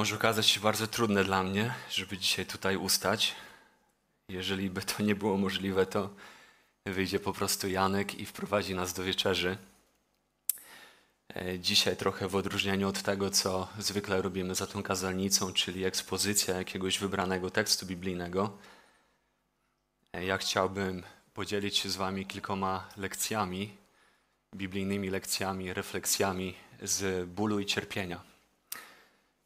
może okazać się bardzo trudne dla mnie, żeby dzisiaj tutaj ustać. Jeżeli by to nie było możliwe, to wyjdzie po prostu Janek i wprowadzi nas do wieczerzy. E, dzisiaj trochę w odróżnieniu od tego, co zwykle robimy za tą kazalnicą, czyli ekspozycja jakiegoś wybranego tekstu biblijnego, e, ja chciałbym podzielić się z Wami kilkoma lekcjami, biblijnymi lekcjami, refleksjami z bólu i cierpienia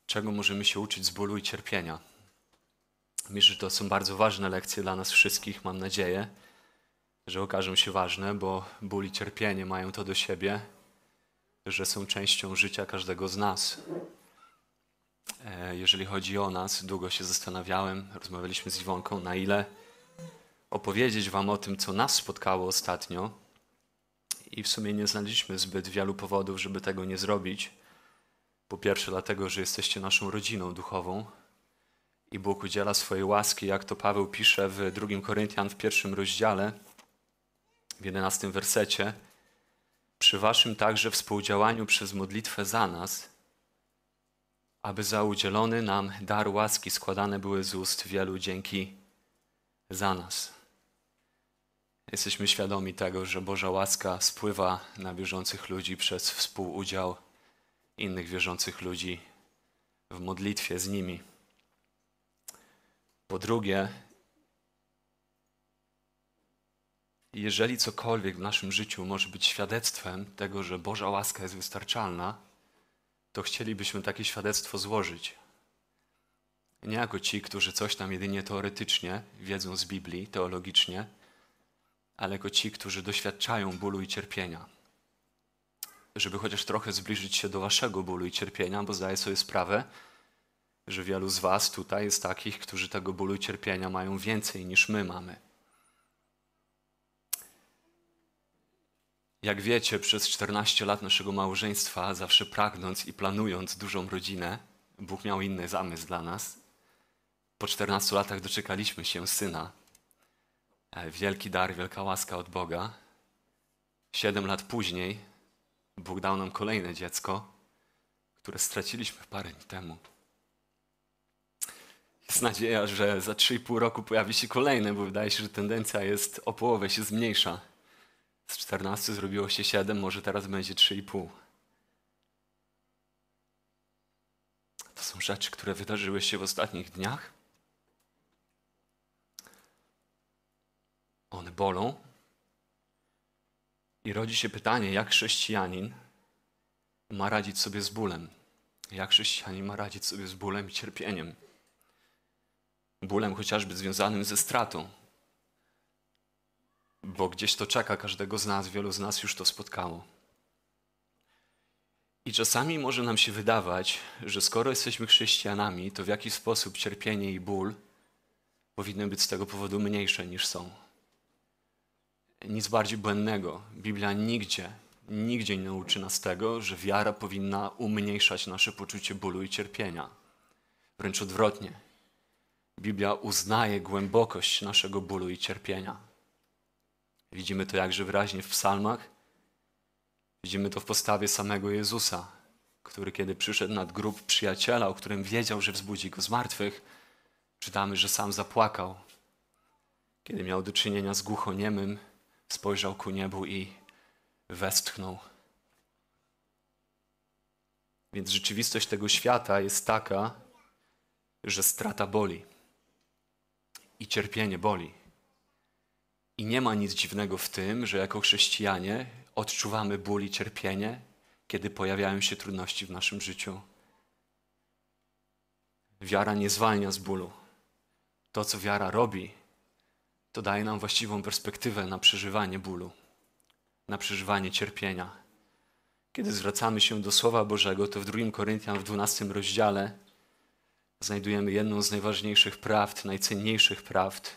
czego możemy się uczyć z bólu i cierpienia. Myślę, że to są bardzo ważne lekcje dla nas wszystkich, mam nadzieję, że okażą się ważne, bo ból i cierpienie mają to do siebie, że są częścią życia każdego z nas. E, jeżeli chodzi o nas, długo się zastanawiałem, rozmawialiśmy z Iwonką, na ile opowiedzieć Wam o tym, co nas spotkało ostatnio. I w sumie nie znaleźliśmy zbyt wielu powodów, żeby tego nie zrobić po pierwsze, dlatego, że jesteście naszą rodziną duchową i Bóg udziela swojej łaski, jak to Paweł pisze w 2 Koryntian w pierwszym rozdziale, w 11 wersecie. Przy Waszym także współdziałaniu przez modlitwę za nas, aby za udzielony nam dar łaski składane były z ust wielu dzięki za nas. Jesteśmy świadomi tego, że Boża łaska spływa na bieżących ludzi przez współudział innych wierzących ludzi w modlitwie z nimi. Po drugie, jeżeli cokolwiek w naszym życiu może być świadectwem tego, że Boża łaska jest wystarczalna, to chcielibyśmy takie świadectwo złożyć. Nie jako ci, którzy coś tam jedynie teoretycznie wiedzą z Biblii, teologicznie, ale jako ci, którzy doświadczają bólu i cierpienia żeby chociaż trochę zbliżyć się do waszego bólu i cierpienia, bo zdaję sobie sprawę, że wielu z was tutaj jest takich, którzy tego bólu i cierpienia mają więcej niż my mamy. Jak wiecie, przez 14 lat naszego małżeństwa, zawsze pragnąc i planując dużą rodzinę, Bóg miał inny zamysł dla nas. Po 14 latach doczekaliśmy się syna. E, wielki dar, wielka łaska od Boga. Siedem lat później Bóg dał nam kolejne dziecko, które straciliśmy parę dni temu. Jest nadzieja, że za 3,5 roku pojawi się kolejne, bo wydaje się, że tendencja jest o połowę się zmniejsza. Z 14 zrobiło się 7, może teraz będzie 3,5. To są rzeczy, które wydarzyły się w ostatnich dniach. One bolą, i rodzi się pytanie, jak chrześcijanin ma radzić sobie z bólem? Jak chrześcijanin ma radzić sobie z bólem i cierpieniem? Bólem chociażby związanym ze stratą, bo gdzieś to czeka każdego z nas, wielu z nas już to spotkało. I czasami może nam się wydawać, że skoro jesteśmy chrześcijanami, to w jaki sposób cierpienie i ból powinny być z tego powodu mniejsze niż są nic bardziej błędnego. Biblia nigdzie, nigdzie nie nauczy nas tego, że wiara powinna umniejszać nasze poczucie bólu i cierpienia. Wręcz odwrotnie. Biblia uznaje głębokość naszego bólu i cierpienia. Widzimy to jakże wyraźnie w psalmach. Widzimy to w postawie samego Jezusa, który kiedy przyszedł nad grób przyjaciela, o którym wiedział, że wzbudzi go z martwych, czytamy, że sam zapłakał. Kiedy miał do czynienia z głuchoniemym, spojrzał ku niebu i westchnął. Więc rzeczywistość tego świata jest taka, że strata boli i cierpienie boli. I nie ma nic dziwnego w tym, że jako chrześcijanie odczuwamy ból i cierpienie, kiedy pojawiają się trudności w naszym życiu. Wiara nie zwalnia z bólu. To, co wiara robi, to daje nam właściwą perspektywę na przeżywanie bólu, na przeżywanie cierpienia. Kiedy zwracamy się do Słowa Bożego, to w 2 Koryntian w 12 rozdziale znajdujemy jedną z najważniejszych prawd, najcenniejszych prawd.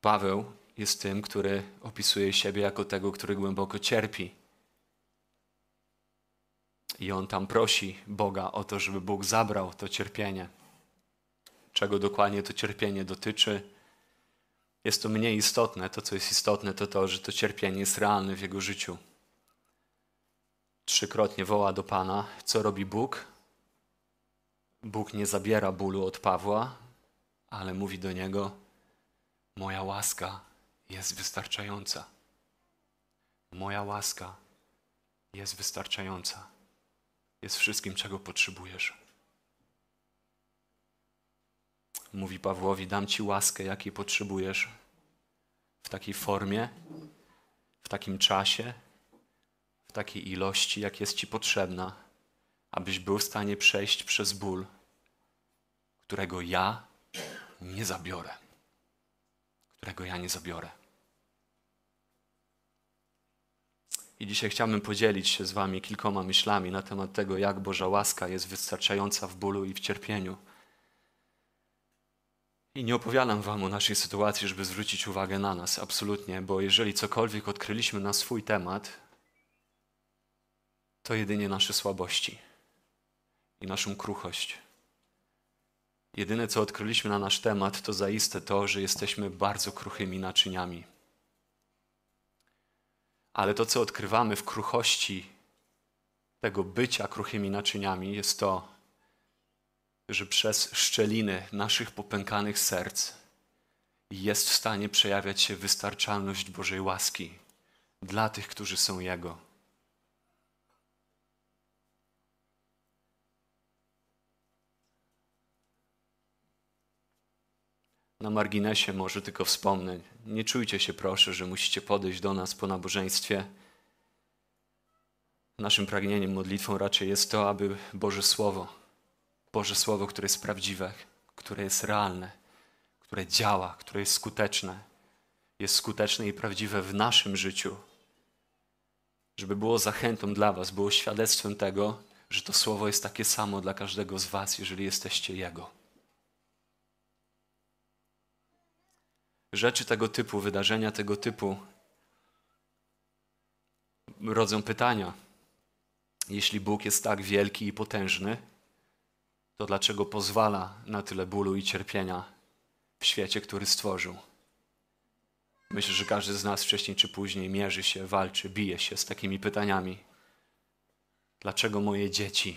Paweł jest tym, który opisuje siebie jako tego, który głęboko cierpi. I on tam prosi Boga o to, żeby Bóg zabrał to cierpienie czego dokładnie to cierpienie dotyczy. Jest to mniej istotne. To, co jest istotne, to to, że to cierpienie jest realne w jego życiu. Trzykrotnie woła do Pana, co robi Bóg. Bóg nie zabiera bólu od Pawła, ale mówi do niego: Moja łaska jest wystarczająca. Moja łaska jest wystarczająca. Jest wszystkim, czego potrzebujesz. mówi Pawłowi, dam ci łaskę, jakiej potrzebujesz, w takiej formie, w takim czasie, w takiej ilości, jak jest ci potrzebna, abyś był w stanie przejść przez ból, którego ja nie zabiorę. Którego ja nie zabiorę. I dzisiaj chciałbym podzielić się z Wami kilkoma myślami na temat tego, jak Boża łaska jest wystarczająca w bólu i w cierpieniu. I nie opowiadam Wam o naszej sytuacji, żeby zwrócić uwagę na nas, absolutnie, bo jeżeli cokolwiek odkryliśmy na swój temat, to jedynie nasze słabości i naszą kruchość. Jedyne, co odkryliśmy na nasz temat, to zaiste to, że jesteśmy bardzo kruchymi naczyniami. Ale to, co odkrywamy w kruchości tego bycia kruchymi naczyniami, jest to, że przez szczeliny naszych popękanych serc jest w stanie przejawiać się wystarczalność Bożej łaski dla tych, którzy są Jego. Na marginesie może tylko wspomnę, nie czujcie się proszę, że musicie podejść do nas po nabożeństwie. Naszym pragnieniem, modlitwą raczej jest to, aby Boże Słowo Boże Słowo, które jest prawdziwe, które jest realne, które działa, które jest skuteczne. Jest skuteczne i prawdziwe w naszym życiu. Żeby było zachętą dla Was, było świadectwem tego, że to Słowo jest takie samo dla każdego z Was, jeżeli jesteście Jego. Rzeczy tego typu, wydarzenia tego typu rodzą pytania. Jeśli Bóg jest tak wielki i potężny, to dlaczego pozwala na tyle bólu i cierpienia w świecie, który stworzył. Myślę, że każdy z nas wcześniej czy później mierzy się, walczy, bije się z takimi pytaniami. Dlaczego moje dzieci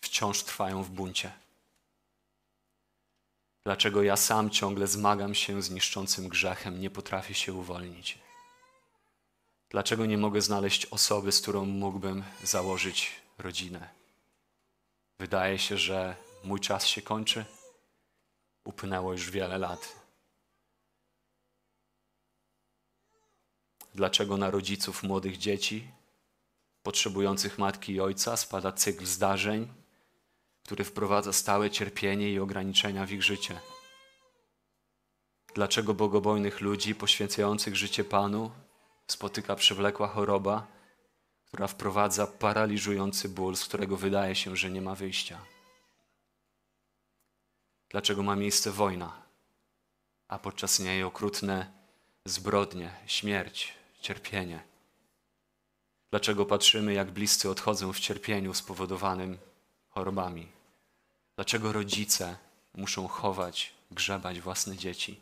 wciąż trwają w buncie? Dlaczego ja sam ciągle zmagam się z niszczącym grzechem, nie potrafię się uwolnić? Dlaczego nie mogę znaleźć osoby, z którą mógłbym założyć rodzinę? Wydaje się, że mój czas się kończy. Upłynęło już wiele lat. Dlaczego na rodziców młodych dzieci, potrzebujących matki i ojca, spada cykl zdarzeń, który wprowadza stałe cierpienie i ograniczenia w ich życie? Dlaczego bogobojnych ludzi poświęcających życie Panu spotyka przywlekła choroba, która wprowadza paraliżujący ból, z którego wydaje się, że nie ma wyjścia. Dlaczego ma miejsce wojna, a podczas niej okrutne zbrodnie, śmierć, cierpienie? Dlaczego patrzymy, jak bliscy odchodzą w cierpieniu spowodowanym chorobami? Dlaczego rodzice muszą chować, grzebać własne dzieci?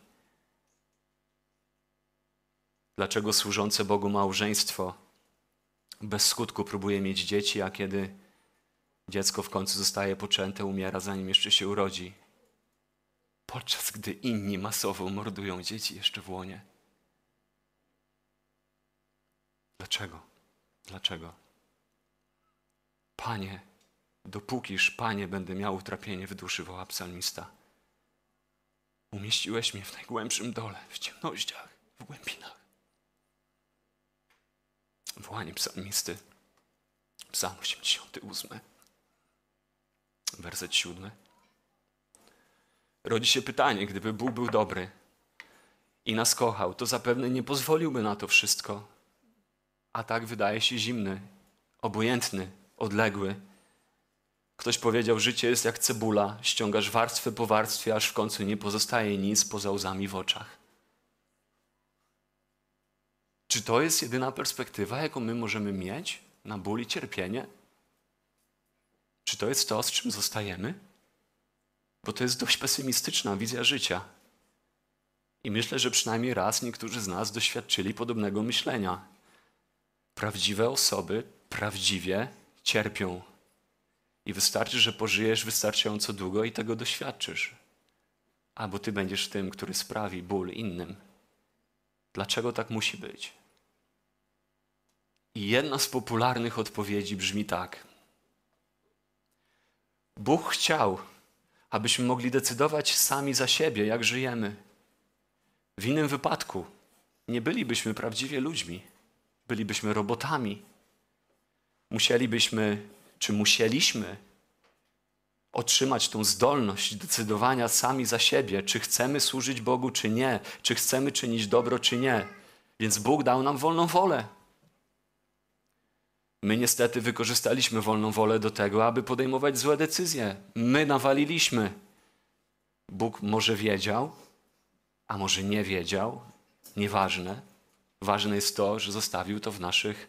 Dlaczego służące Bogu małżeństwo bez skutku próbuje mieć dzieci, a kiedy dziecko w końcu zostaje poczęte, umiera zanim jeszcze się urodzi, podczas gdy inni masowo mordują dzieci jeszcze w łonie. Dlaczego? Dlaczego? Panie, dopókiż, Panie, będę miał utrapienie w duszy, woła psalmista. Umieściłeś mnie w najgłębszym dole, w ciemnościach, w głębinach. Wołanie psalmisty, psalm 88, werset 7. Rodzi się pytanie, gdyby Bóg był dobry i nas kochał, to zapewne nie pozwoliłby na to wszystko, a tak wydaje się zimny, obojętny, odległy. Ktoś powiedział, życie jest jak cebula, ściągasz warstwę po warstwie, aż w końcu nie pozostaje nic poza łzami w oczach. Czy to jest jedyna perspektywa, jaką my możemy mieć na ból i cierpienie? Czy to jest to, z czym zostajemy? Bo to jest dość pesymistyczna wizja życia. I myślę, że przynajmniej raz niektórzy z nas doświadczyli podobnego myślenia. Prawdziwe osoby prawdziwie cierpią. I wystarczy, że pożyjesz wystarczająco długo i tego doświadczysz. Albo ty będziesz tym, który sprawi ból innym. Dlaczego tak musi być? I jedna z popularnych odpowiedzi brzmi tak. Bóg chciał, abyśmy mogli decydować sami za siebie, jak żyjemy. W innym wypadku nie bylibyśmy prawdziwie ludźmi, bylibyśmy robotami. Musielibyśmy, czy musieliśmy otrzymać tą zdolność decydowania sami za siebie, czy chcemy służyć Bogu, czy nie, czy chcemy czynić dobro, czy nie. Więc Bóg dał nam wolną wolę. My niestety wykorzystaliśmy wolną wolę do tego, aby podejmować złe decyzje. My nawaliliśmy. Bóg może wiedział, a może nie wiedział, nieważne. Ważne jest to, że zostawił to w naszych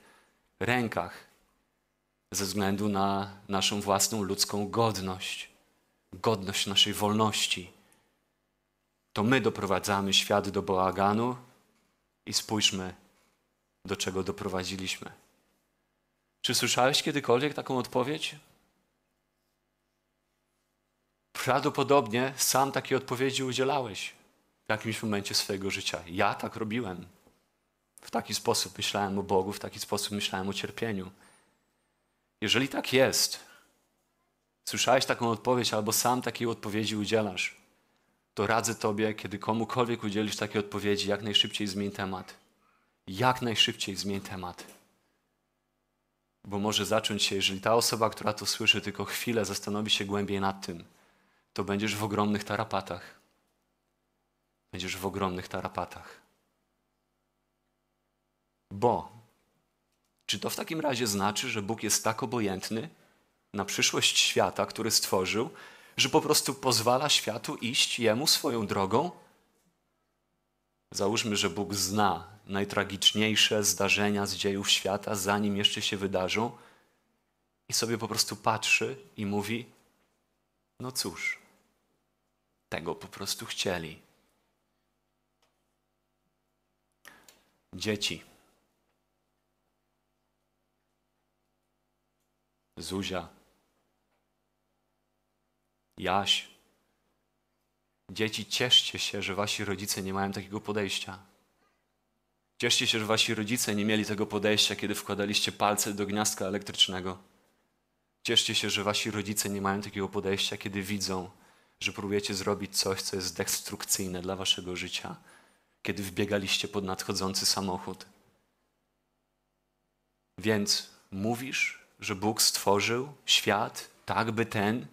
rękach ze względu na naszą własną ludzką godność, godność naszej wolności. To my doprowadzamy świat do bałaganu i spójrzmy, do czego doprowadziliśmy. Czy słyszałeś kiedykolwiek taką odpowiedź? Prawdopodobnie sam takiej odpowiedzi udzielałeś w jakimś momencie swojego życia. Ja tak robiłem. W taki sposób myślałem o Bogu, w taki sposób myślałem o cierpieniu. Jeżeli tak jest, słyszałeś taką odpowiedź albo sam takiej odpowiedzi udzielasz, to radzę Tobie, kiedy komukolwiek udzielisz takiej odpowiedzi, jak najszybciej zmień temat. Jak najszybciej zmień temat. Bo może zacząć się, jeżeli ta osoba, która to słyszy, tylko chwilę zastanowi się głębiej nad tym, to będziesz w ogromnych tarapatach. Będziesz w ogromnych tarapatach. Bo czy to w takim razie znaczy, że Bóg jest tak obojętny na przyszłość świata, który stworzył, że po prostu pozwala światu iść jemu swoją drogą? Załóżmy, że Bóg zna najtragiczniejsze zdarzenia z dziejów świata, zanim jeszcze się wydarzą, i sobie po prostu patrzy i mówi: No cóż, tego po prostu chcieli. Dzieci. Zuzia. Jaś. Dzieci, cieszcie się, że wasi rodzice nie mają takiego podejścia. Cieszcie się, że wasi rodzice nie mieli tego podejścia, kiedy wkładaliście palce do gniazdka elektrycznego. Cieszcie się, że wasi rodzice nie mają takiego podejścia, kiedy widzą, że próbujecie zrobić coś, co jest destrukcyjne dla waszego życia, kiedy wbiegaliście pod nadchodzący samochód. Więc mówisz, że Bóg stworzył świat tak, by ten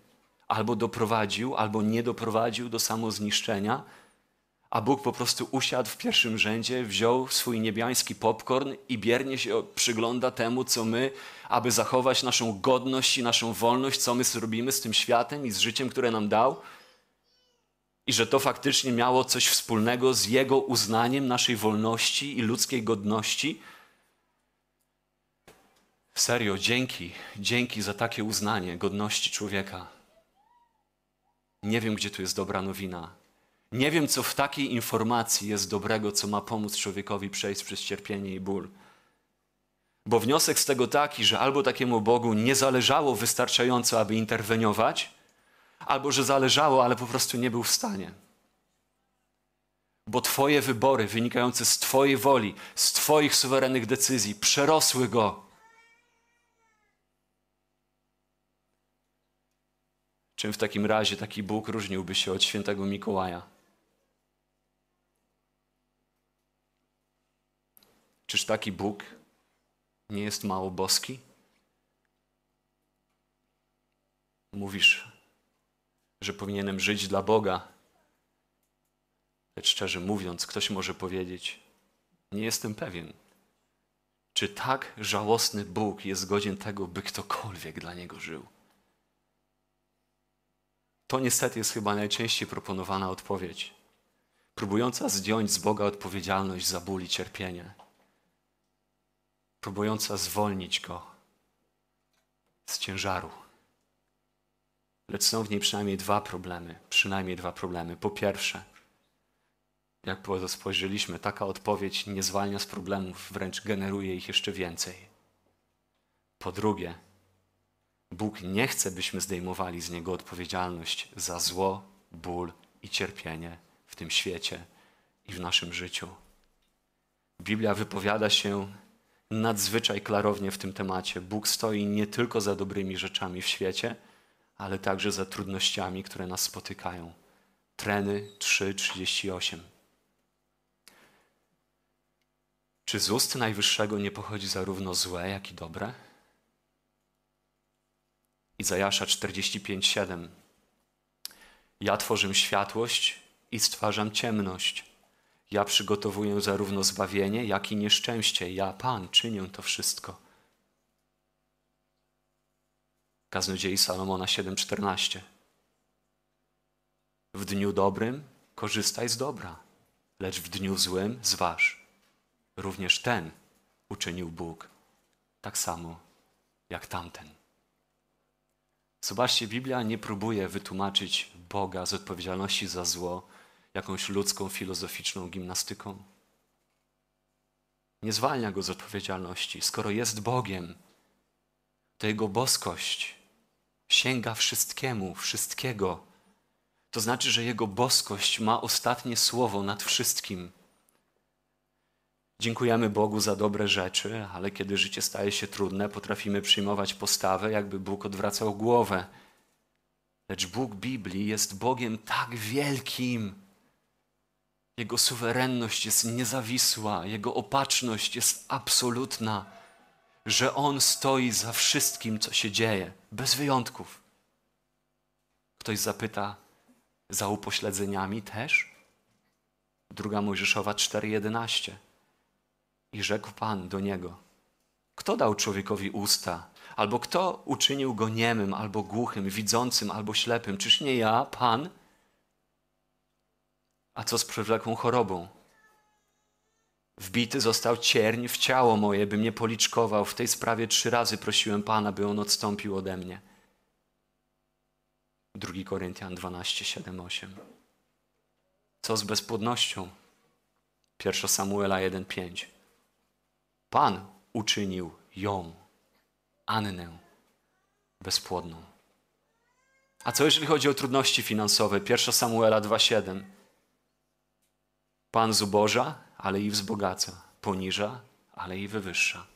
albo doprowadził, albo nie doprowadził do samozniszczenia, a Bóg po prostu usiadł w pierwszym rzędzie, wziął swój niebiański popcorn i biernie się przygląda temu, co my, aby zachować naszą godność i naszą wolność, co my zrobimy z tym światem i z życiem, które nam dał. I że to faktycznie miało coś wspólnego z Jego uznaniem naszej wolności i ludzkiej godności. Serio, dzięki, dzięki za takie uznanie godności człowieka. Nie wiem, gdzie tu jest dobra nowina nie wiem, co w takiej informacji jest dobrego, co ma pomóc człowiekowi przejść przez cierpienie i ból. Bo wniosek z tego taki, że albo takiemu Bogu nie zależało wystarczająco, aby interweniować, albo że zależało, ale po prostu nie był w stanie. Bo Twoje wybory wynikające z Twojej woli, z Twoich suwerennych decyzji przerosły go. Czym w takim razie taki Bóg różniłby się od świętego Mikołaja? Czyż taki Bóg nie jest mało boski? Mówisz, że powinienem żyć dla Boga, lecz szczerze mówiąc, ktoś może powiedzieć: Nie jestem pewien, czy tak żałosny Bóg jest godzien tego, by ktokolwiek dla niego żył. To niestety jest chyba najczęściej proponowana odpowiedź, próbująca zdjąć z Boga odpowiedzialność za ból i cierpienie próbująca zwolnić go z ciężaru. Lecz są w niej przynajmniej dwa problemy. Przynajmniej dwa problemy. Po pierwsze, jak spojrzeliśmy, taka odpowiedź nie zwalnia z problemów, wręcz generuje ich jeszcze więcej. Po drugie, Bóg nie chce, byśmy zdejmowali z Niego odpowiedzialność za zło, ból i cierpienie w tym świecie i w naszym życiu. Biblia wypowiada się nadzwyczaj klarownie w tym temacie. Bóg stoi nie tylko za dobrymi rzeczami w świecie, ale także za trudnościami, które nas spotykają. Treny 3:38. Czy z ust Najwyższego nie pochodzi zarówno złe, jak i dobre? Izajasza 45:7. Ja tworzę światłość i stwarzam ciemność ja przygotowuję zarówno zbawienie, jak i nieszczęście. Ja, Pan, czynię to wszystko. Kaznodziei Salomona 7:14. W dniu dobrym korzystaj z dobra, lecz w dniu złym zważ. Również ten uczynił Bóg, tak samo jak tamten. Zobaczcie, Biblia nie próbuje wytłumaczyć Boga z odpowiedzialności za zło, jakąś ludzką, filozoficzną gimnastyką. Nie zwalnia go z odpowiedzialności. Skoro jest Bogiem, to jego boskość sięga wszystkiemu, wszystkiego. To znaczy, że jego boskość ma ostatnie słowo nad wszystkim. Dziękujemy Bogu za dobre rzeczy, ale kiedy życie staje się trudne, potrafimy przyjmować postawę, jakby Bóg odwracał głowę. Lecz Bóg Biblii jest Bogiem tak wielkim, jego suwerenność jest niezawisła, Jego opatrzność jest absolutna, że On stoi za wszystkim, co się dzieje, bez wyjątków. Ktoś zapyta, za upośledzeniami też? Druga Mojżeszowa 4:11. I rzekł Pan do niego: Kto dał człowiekowi usta? Albo kto uczynił go niemym, albo głuchym, widzącym, albo ślepym? Czyż nie ja, Pan? A co z przewlekłą chorobą? Wbity został cierń w ciało moje, by mnie policzkował. W tej sprawie trzy razy prosiłem Pana, by on odstąpił ode mnie. 2 Koryntian 12, 7, 8. Co z bezpłodnością? 1 Samuela 1, 5. Pan uczynił ją, Annę, bezpłodną. A co jeżeli chodzi o trudności finansowe? 1 Samuela 2, 7. Pan zuboża, ale i wzbogaca, poniża, ale i wywyższa.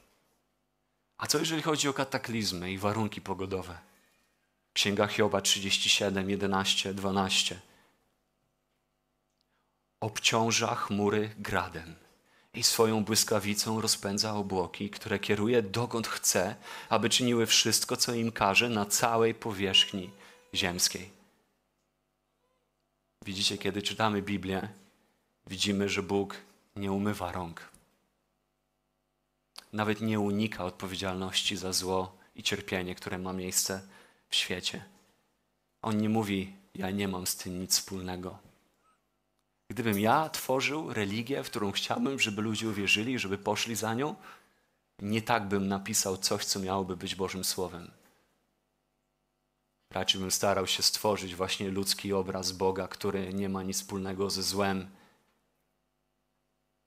A co jeżeli chodzi o kataklizmy i warunki pogodowe? Księga Hioba 37, 11, 12. Obciąża chmury gradem i swoją błyskawicą rozpędza obłoki, które kieruje dokąd chce, aby czyniły wszystko, co im każe na całej powierzchni ziemskiej. Widzicie, kiedy czytamy Biblię, widzimy, że Bóg nie umywa rąk. Nawet nie unika odpowiedzialności za zło i cierpienie, które ma miejsce w świecie. On nie mówi: Ja nie mam z tym nic wspólnego. Gdybym ja tworzył religię, w którą chciałbym, żeby ludzie uwierzyli, żeby poszli za nią, nie tak bym napisał coś, co miałoby być Bożym Słowem. Raczej bym starał się stworzyć właśnie ludzki obraz Boga, który nie ma nic wspólnego ze złem,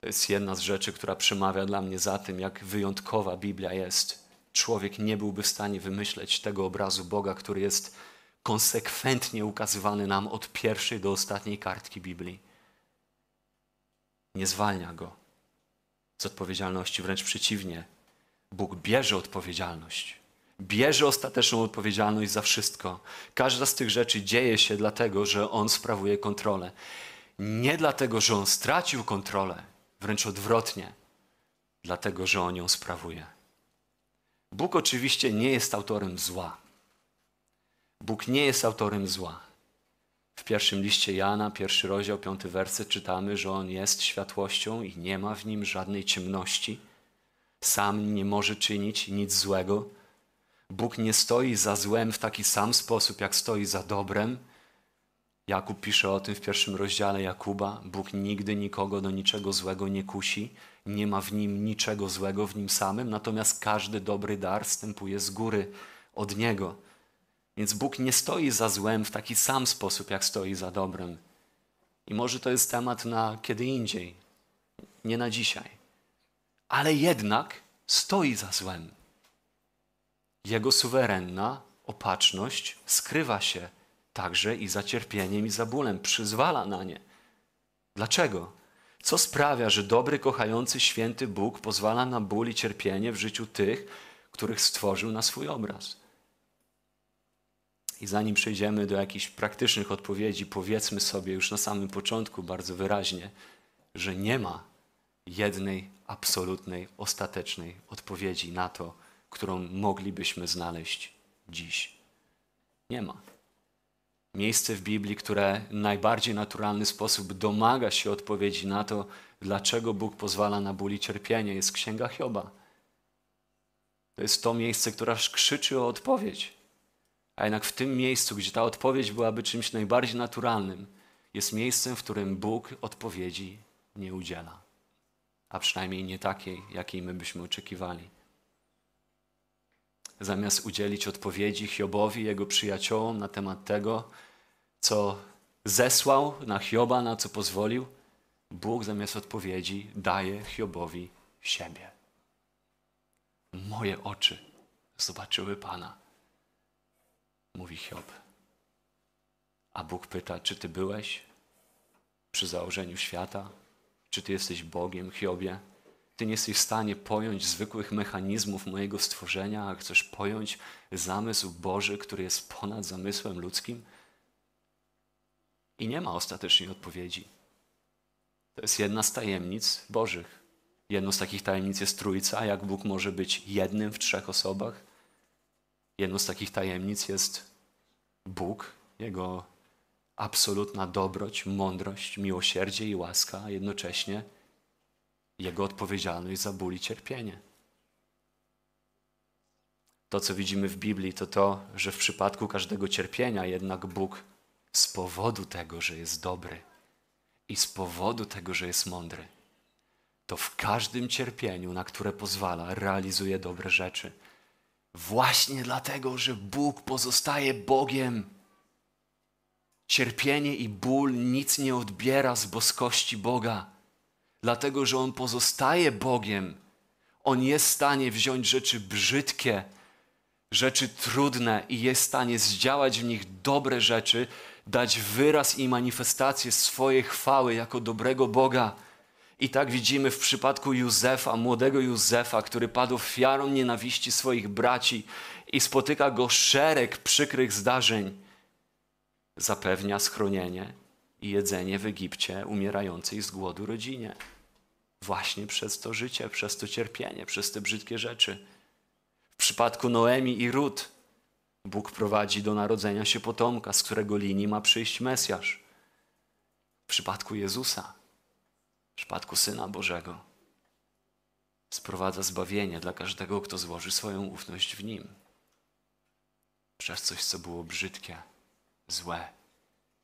to jest jedna z rzeczy, która przemawia dla mnie za tym, jak wyjątkowa Biblia jest. Człowiek nie byłby w stanie wymyśleć tego obrazu Boga, który jest konsekwentnie ukazywany nam od pierwszej do ostatniej kartki Biblii. Nie zwalnia go z odpowiedzialności, wręcz przeciwnie. Bóg bierze odpowiedzialność. Bierze ostateczną odpowiedzialność za wszystko. Każda z tych rzeczy dzieje się dlatego, że On sprawuje kontrolę. Nie dlatego, że On stracił kontrolę, Wręcz odwrotnie, dlatego że on ją sprawuje. Bóg oczywiście nie jest autorem zła. Bóg nie jest autorem zła. W pierwszym liście Jana, pierwszy rozdział, piąty werset czytamy, że On jest światłością i nie ma w Nim żadnej ciemności. Sam nie może czynić nic złego. Bóg nie stoi za złem w taki sam sposób, jak stoi za dobrem, Jakub pisze o tym w pierwszym rozdziale Jakuba. Bóg nigdy nikogo do niczego złego nie kusi, nie ma w nim niczego złego w nim samym, natomiast każdy dobry dar wstępuje z góry od niego. Więc Bóg nie stoi za złem w taki sam sposób, jak stoi za dobrem. I może to jest temat na kiedy indziej, nie na dzisiaj. Ale jednak stoi za złem. Jego suwerenna opatrzność skrywa się także i za cierpieniem i za bólem, przyzwala na nie. Dlaczego? Co sprawia, że dobry, kochający, święty Bóg pozwala na ból i cierpienie w życiu tych, których stworzył na swój obraz? I zanim przejdziemy do jakichś praktycznych odpowiedzi, powiedzmy sobie już na samym początku bardzo wyraźnie, że nie ma jednej absolutnej, ostatecznej odpowiedzi na to, którą moglibyśmy znaleźć dziś. Nie ma. Miejsce w Biblii, które w najbardziej naturalny sposób domaga się odpowiedzi na to, dlaczego Bóg pozwala na ból i cierpienie, jest Księga Hioba. To jest to miejsce, które aż krzyczy o odpowiedź. A jednak w tym miejscu, gdzie ta odpowiedź byłaby czymś najbardziej naturalnym, jest miejscem, w którym Bóg odpowiedzi nie udziela, a przynajmniej nie takiej, jakiej my byśmy oczekiwali zamiast udzielić odpowiedzi Hiobowi, jego przyjaciołom na temat tego, co zesłał na Hioba, na co pozwolił, Bóg zamiast odpowiedzi daje Hiobowi siebie. Moje oczy zobaczyły Pana, mówi Hiob. A Bóg pyta, czy Ty byłeś przy założeniu świata? Czy Ty jesteś Bogiem, Hiobie? Ty nie jesteś w stanie pojąć zwykłych mechanizmów mojego stworzenia, a chcesz pojąć zamysł Boży, który jest ponad zamysłem ludzkim? I nie ma ostatecznej odpowiedzi. To jest jedna z tajemnic Bożych. Jedną z takich tajemnic jest Trójca, jak Bóg może być jednym w trzech osobach. Jedną z takich tajemnic jest Bóg, Jego absolutna dobroć, mądrość, miłosierdzie i łaska, a jednocześnie jego odpowiedzialność za ból i cierpienie. To, co widzimy w Biblii, to to, że w przypadku każdego cierpienia jednak Bóg z powodu tego, że jest dobry i z powodu tego, że jest mądry, to w każdym cierpieniu, na które pozwala, realizuje dobre rzeczy. Właśnie dlatego, że Bóg pozostaje Bogiem. Cierpienie i ból nic nie odbiera z boskości Boga dlatego że On pozostaje Bogiem. On jest w stanie wziąć rzeczy brzydkie, rzeczy trudne i jest w stanie zdziałać w nich dobre rzeczy, dać wyraz i manifestację swojej chwały jako dobrego Boga. I tak widzimy w przypadku Józefa, młodego Józefa, który padł ofiarą nienawiści swoich braci i spotyka go szereg przykrych zdarzeń. Zapewnia schronienie, i jedzenie w Egipcie umierającej z głodu rodzinie. Właśnie przez to życie, przez to cierpienie, przez te brzydkie rzeczy. W przypadku Noemi i Rut Bóg prowadzi do narodzenia się potomka, z którego linii ma przyjść Mesjasz. W przypadku Jezusa, w przypadku Syna Bożego, sprowadza zbawienie dla każdego, kto złoży swoją ufność w Nim. Przez coś, co było brzydkie, złe,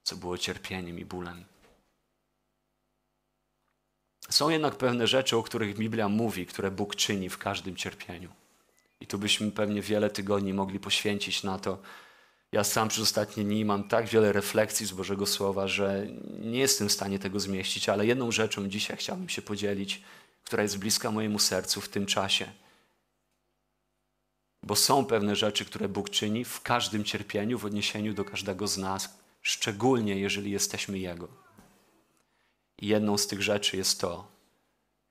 co było cierpieniem i bólem. Są jednak pewne rzeczy, o których Biblia mówi, które Bóg czyni w każdym cierpieniu. I tu byśmy pewnie wiele tygodni mogli poświęcić na to. Ja sam przez ostatnie dni mam tak wiele refleksji z Bożego Słowa, że nie jestem w stanie tego zmieścić, ale jedną rzeczą dzisiaj chciałbym się podzielić, która jest bliska mojemu sercu w tym czasie. Bo są pewne rzeczy, które Bóg czyni w każdym cierpieniu w odniesieniu do każdego z nas, szczególnie jeżeli jesteśmy Jego. I jedną z tych rzeczy jest to,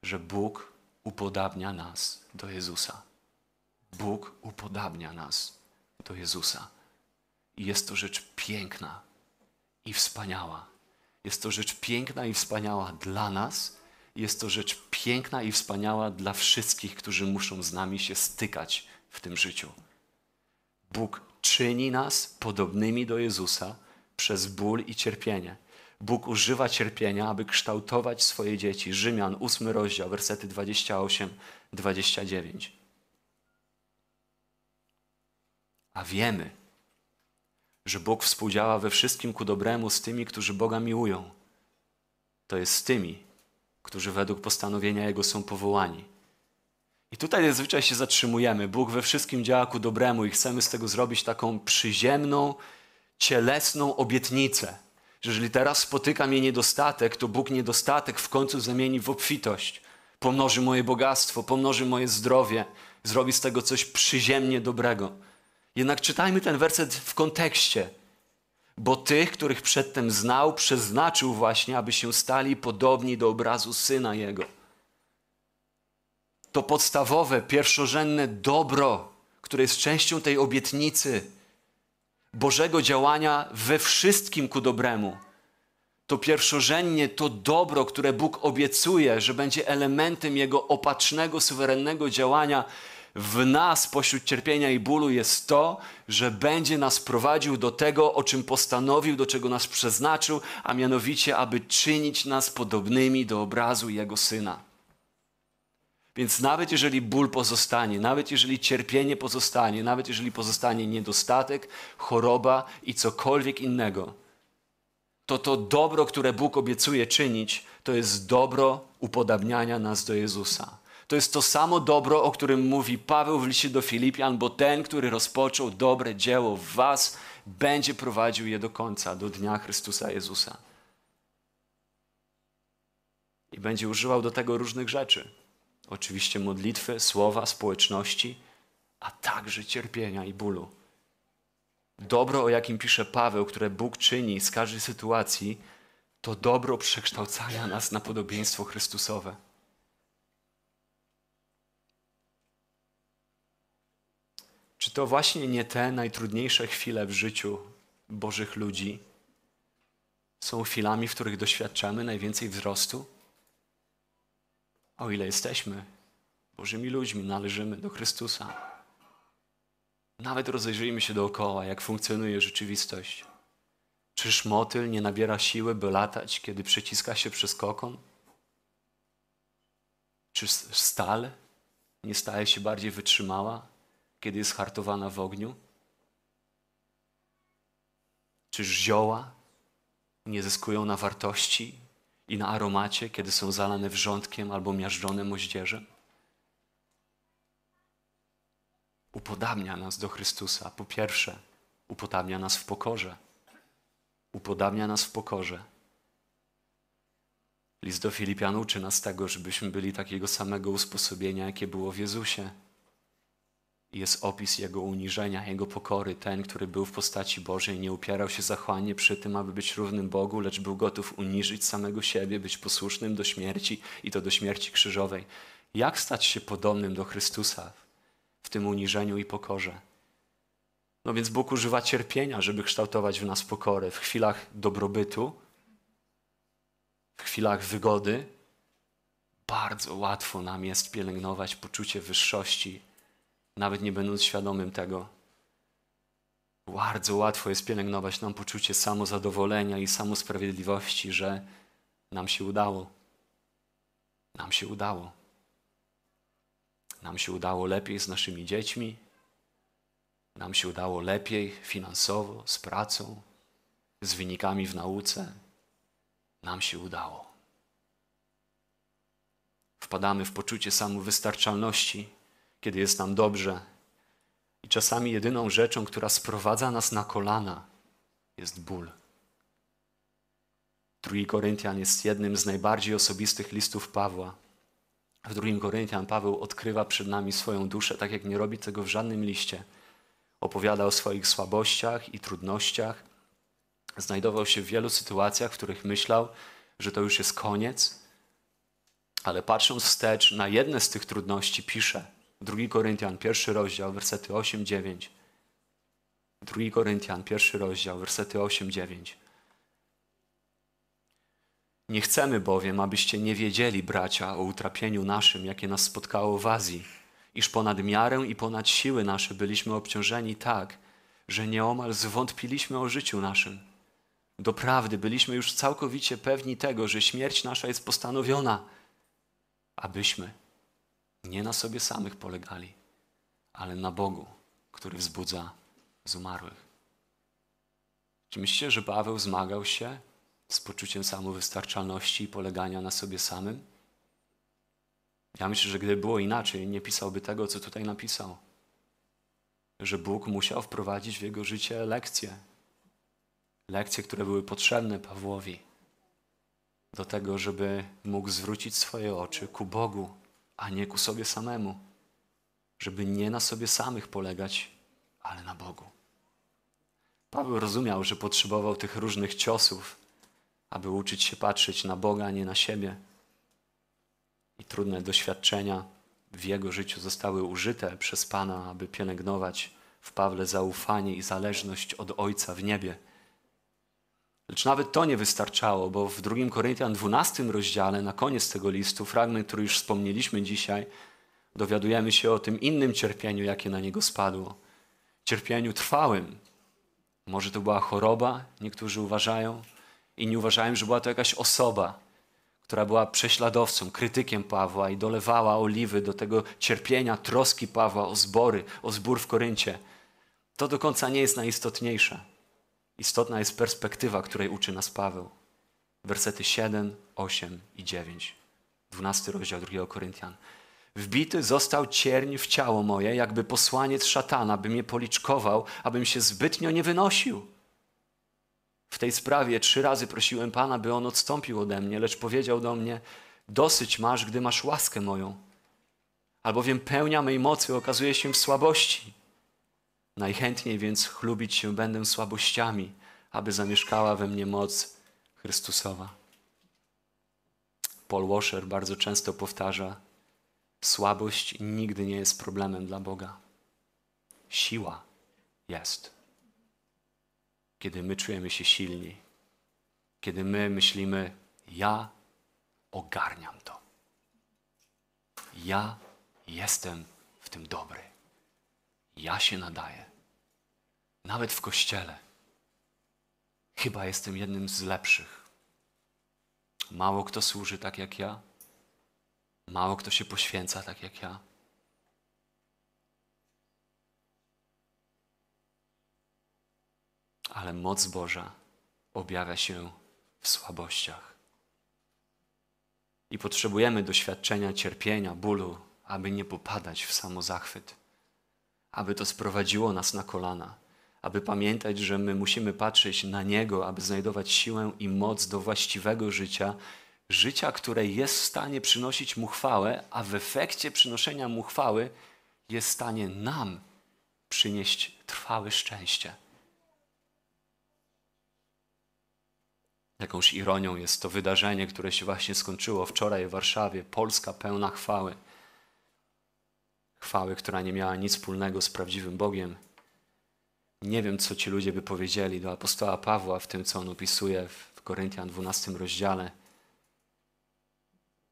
że Bóg upodabnia nas do Jezusa. Bóg upodabnia nas do Jezusa. I jest to rzecz piękna i wspaniała. Jest to rzecz piękna i wspaniała dla nas. Jest to rzecz piękna i wspaniała dla wszystkich, którzy muszą z nami się stykać w tym życiu. Bóg czyni nas podobnymi do Jezusa przez ból i cierpienie. Bóg używa cierpienia, aby kształtować swoje dzieci. Rzymian, 8 rozdział, wersety 28-29. A wiemy, że Bóg współdziała we wszystkim ku dobremu z tymi, którzy Boga miłują. To jest z tymi, którzy według postanowienia Jego są powołani. I tutaj zwyczaj, się zatrzymujemy. Bóg we wszystkim działa ku dobremu i chcemy z tego zrobić taką przyziemną, cielesną obietnicę, że jeżeli teraz spotyka mnie niedostatek, to Bóg niedostatek w końcu zamieni w obfitość, pomnoży moje bogactwo, pomnoży moje zdrowie, zrobi z tego coś przyziemnie dobrego. Jednak czytajmy ten werset w kontekście, bo tych, których przedtem znał, przeznaczył właśnie, aby się stali podobni do obrazu syna jego. To podstawowe, pierwszorzędne dobro, które jest częścią tej obietnicy, Bożego działania we wszystkim ku dobremu. To pierwszorzędnie to dobro, które Bóg obiecuje, że będzie elementem Jego opatrznego, suwerennego działania w nas pośród cierpienia i bólu, jest to, że będzie nas prowadził do tego, o czym postanowił, do czego nas przeznaczył, a mianowicie, aby czynić nas podobnymi do obrazu Jego Syna. Więc nawet jeżeli ból pozostanie, nawet jeżeli cierpienie pozostanie, nawet jeżeli pozostanie niedostatek, choroba i cokolwiek innego, to to dobro, które Bóg obiecuje czynić, to jest dobro upodabniania nas do Jezusa. To jest to samo dobro, o którym mówi Paweł w liście do Filipian, bo ten, który rozpoczął dobre dzieło w Was, będzie prowadził je do końca, do dnia Chrystusa Jezusa. I będzie używał do tego różnych rzeczy. Oczywiście modlitwy, słowa, społeczności, a także cierpienia i bólu. Dobro, o jakim pisze Paweł, które Bóg czyni z każdej sytuacji, to dobro przekształcania nas na podobieństwo Chrystusowe. Czy to właśnie nie te najtrudniejsze chwile w życiu Bożych ludzi są chwilami, w których doświadczamy najwięcej wzrostu? o ile jesteśmy Bożymi ludźmi, należymy do Chrystusa. Nawet rozejrzyjmy się dookoła, jak funkcjonuje rzeczywistość. Czyż motyl nie nabiera siły, by latać, kiedy przeciska się przez kokon? Czy stal nie staje się bardziej wytrzymała, kiedy jest hartowana w ogniu? Czyż zioła nie zyskują na wartości, i na aromacie, kiedy są zalane wrzątkiem albo miażdżone moździerzem? Upodabnia nas do Chrystusa. Po pierwsze, upodabnia nas w pokorze. Upodabnia nas w pokorze. List do Filipian uczy nas tego, żebyśmy byli takiego samego usposobienia, jakie było w Jezusie jest opis Jego uniżenia, Jego pokory, ten, który był w postaci Bożej, nie upierał się zachłannie przy tym, aby być równym Bogu, lecz był gotów uniżyć samego siebie, być posłusznym do śmierci i to do śmierci krzyżowej. Jak stać się podobnym do Chrystusa w tym uniżeniu i pokorze? No więc Bóg używa cierpienia, żeby kształtować w nas pokorę w chwilach dobrobytu, w chwilach wygody. Bardzo łatwo nam jest pielęgnować poczucie wyższości nawet nie będąc świadomym tego. Bardzo łatwo jest pielęgnować nam poczucie samozadowolenia i samosprawiedliwości, że nam się udało. Nam się udało. Nam się udało lepiej z naszymi dziećmi, nam się udało lepiej finansowo, z pracą, z wynikami w nauce. Nam się udało. Wpadamy w poczucie samowystarczalności kiedy jest nam dobrze. I czasami jedyną rzeczą, która sprowadza nas na kolana, jest ból. Drugi Koryntian jest jednym z najbardziej osobistych listów Pawła. W drugim Koryntian Paweł odkrywa przed nami swoją duszę, tak jak nie robi tego w żadnym liście. Opowiada o swoich słabościach i trudnościach. Znajdował się w wielu sytuacjach, w których myślał, że to już jest koniec, ale patrząc wstecz na jedne z tych trudności, pisze: 2 Koryntian, pierwszy rozdział, wersety 8-9. 2 Koryntian, pierwszy rozdział, wersety 8-9. Nie chcemy bowiem, abyście nie wiedzieli, bracia, o utrapieniu naszym, jakie nas spotkało w Azji, iż ponad miarę i ponad siły nasze byliśmy obciążeni tak, że nieomal zwątpiliśmy o życiu naszym. Doprawdy byliśmy już całkowicie pewni tego, że śmierć nasza jest postanowiona, abyśmy nie na sobie samych polegali, ale na Bogu, który wzbudza z umarłych. Czy myślicie, że Paweł zmagał się z poczuciem samowystarczalności i polegania na sobie samym? Ja myślę, że gdyby było inaczej, nie pisałby tego, co tutaj napisał. Że Bóg musiał wprowadzić w jego życie lekcje. Lekcje, które były potrzebne Pawłowi do tego, żeby mógł zwrócić swoje oczy ku Bogu, a nie ku sobie samemu, żeby nie na sobie samych polegać, ale na Bogu. Paweł rozumiał, że potrzebował tych różnych ciosów, aby uczyć się patrzeć na Boga, a nie na siebie. I trudne doświadczenia w jego życiu zostały użyte przez Pana, aby pielęgnować w Pawle zaufanie i zależność od Ojca w niebie. Lecz nawet to nie wystarczało, bo w 2 Koryntian 12 rozdziale, na koniec tego listu, fragment, który już wspomnieliśmy dzisiaj, dowiadujemy się o tym innym cierpieniu, jakie na niego spadło. Cierpieniu trwałym. Może to była choroba, niektórzy uważają, inni uważają, że była to jakaś osoba, która była prześladowcą, krytykiem Pawła i dolewała oliwy do tego cierpienia, troski Pawła o zbory, o zbór w Koryncie. To do końca nie jest najistotniejsze. Istotna jest perspektywa, której uczy nas Paweł. Wersety 7, 8 i 9. 12 rozdział 2 Koryntian. Wbity został cierń w ciało moje, jakby posłaniec szatana, by mnie policzkował, abym się zbytnio nie wynosił. W tej sprawie trzy razy prosiłem Pana, by on odstąpił ode mnie, lecz powiedział do mnie: Dosyć masz, gdy masz łaskę moją. Albowiem pełnia mej mocy okazuje się w słabości. Najchętniej więc chlubić się będę słabościami, aby zamieszkała we mnie moc Chrystusowa. Paul Washer bardzo często powtarza: Słabość nigdy nie jest problemem dla Boga. Siła jest. Kiedy my czujemy się silni, kiedy my myślimy: Ja ogarniam to. Ja jestem w tym dobry. Ja się nadaję. Nawet w kościele. Chyba jestem jednym z lepszych. Mało kto służy tak jak ja. Mało kto się poświęca tak jak ja. Ale moc Boża objawia się w słabościach. I potrzebujemy doświadczenia cierpienia, bólu, aby nie popadać w samozachwyt aby to sprowadziło nas na kolana, aby pamiętać, że my musimy patrzeć na Niego, aby znajdować siłę i moc do właściwego życia, życia, które jest w stanie przynosić mu chwałę, a w efekcie przynoszenia mu chwały jest w stanie nam przynieść trwałe szczęście. Jakąś ironią jest to wydarzenie, które się właśnie skończyło wczoraj w Warszawie, Polska pełna chwały chwały, która nie miała nic wspólnego z prawdziwym Bogiem. Nie wiem, co ci ludzie by powiedzieli do apostoła Pawła w tym, co on opisuje w Koryntian 12 rozdziale.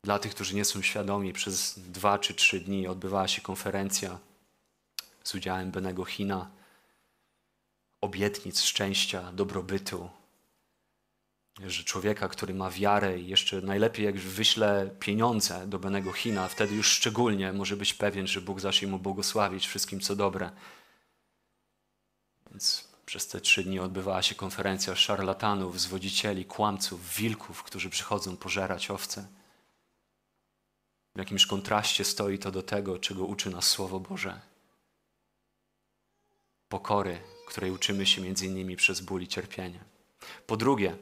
Dla tych, którzy nie są świadomi, przez dwa czy trzy dni odbywała się konferencja z udziałem Benego China, obietnic szczęścia, dobrobytu, że człowieka, który ma wiarę i jeszcze najlepiej jak wyśle pieniądze do Benego China, wtedy już szczególnie może być pewien, że Bóg zacznie mu błogosławić wszystkim, co dobre. Więc przez te trzy dni odbywała się konferencja szarlatanów, zwodzicieli, kłamców, wilków, którzy przychodzą pożerać owce. W jakimś kontraście stoi to do tego, czego uczy nas Słowo Boże. Pokory, której uczymy się między innymi przez ból i cierpienie. Po drugie,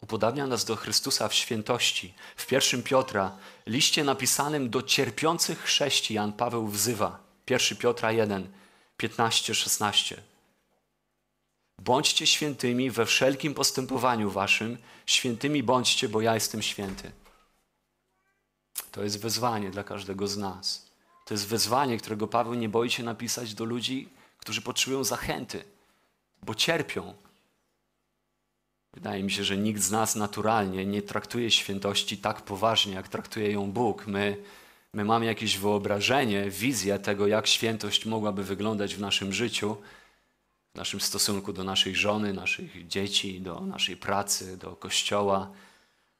upodabnia nas do Chrystusa w świętości. W pierwszym Piotra, liście napisanym do cierpiących chrześcijan, Paweł wzywa. 1 Piotra 1, 15-16. Bądźcie świętymi we wszelkim postępowaniu waszym, świętymi bądźcie, bo ja jestem święty. To jest wezwanie dla każdego z nas. To jest wezwanie, którego Paweł nie boi się napisać do ludzi, którzy potrzebują zachęty, bo cierpią, Wydaje mi się, że nikt z nas naturalnie nie traktuje świętości tak poważnie, jak traktuje ją Bóg. My, my mamy jakieś wyobrażenie, wizję tego, jak świętość mogłaby wyglądać w naszym życiu, w naszym stosunku do naszej żony, naszych dzieci, do naszej pracy, do kościoła.